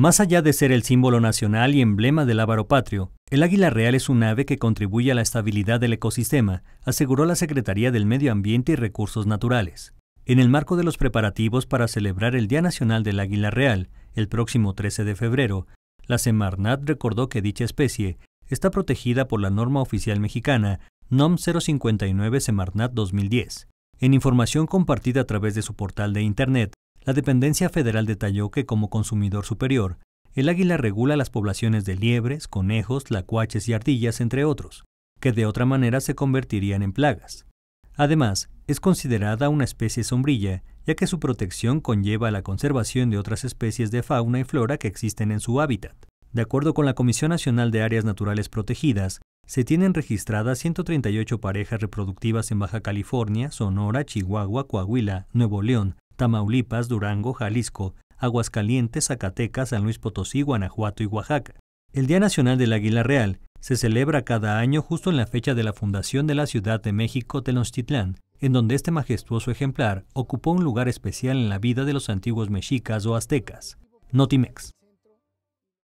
Más allá de ser el símbolo nacional y emblema del ávaro patrio, el águila real es un ave que contribuye a la estabilidad del ecosistema, aseguró la Secretaría del Medio Ambiente y Recursos Naturales. En el marco de los preparativos para celebrar el Día Nacional del Águila Real, el próximo 13 de febrero, la Semarnat recordó que dicha especie está protegida por la norma oficial mexicana NOM 059 Semarnat 2010. En información compartida a través de su portal de Internet, la dependencia federal detalló que como consumidor superior, el águila regula las poblaciones de liebres, conejos, lacuaches y ardillas, entre otros, que de otra manera se convertirían en plagas. Además, es considerada una especie sombrilla, ya que su protección conlleva la conservación de otras especies de fauna y flora que existen en su hábitat. De acuerdo con la Comisión Nacional de Áreas Naturales Protegidas, se tienen registradas 138 parejas reproductivas en Baja California, Sonora, Chihuahua, Coahuila, Nuevo León, Tamaulipas, Durango, Jalisco, Aguascalientes, Zacatecas, San Luis Potosí, Guanajuato y Oaxaca. El Día Nacional del Águila Real se celebra cada año justo en la fecha de la fundación de la Ciudad de México Tenochtitlán, en donde este majestuoso ejemplar ocupó un lugar especial en la vida de los antiguos mexicas o aztecas. Notimex.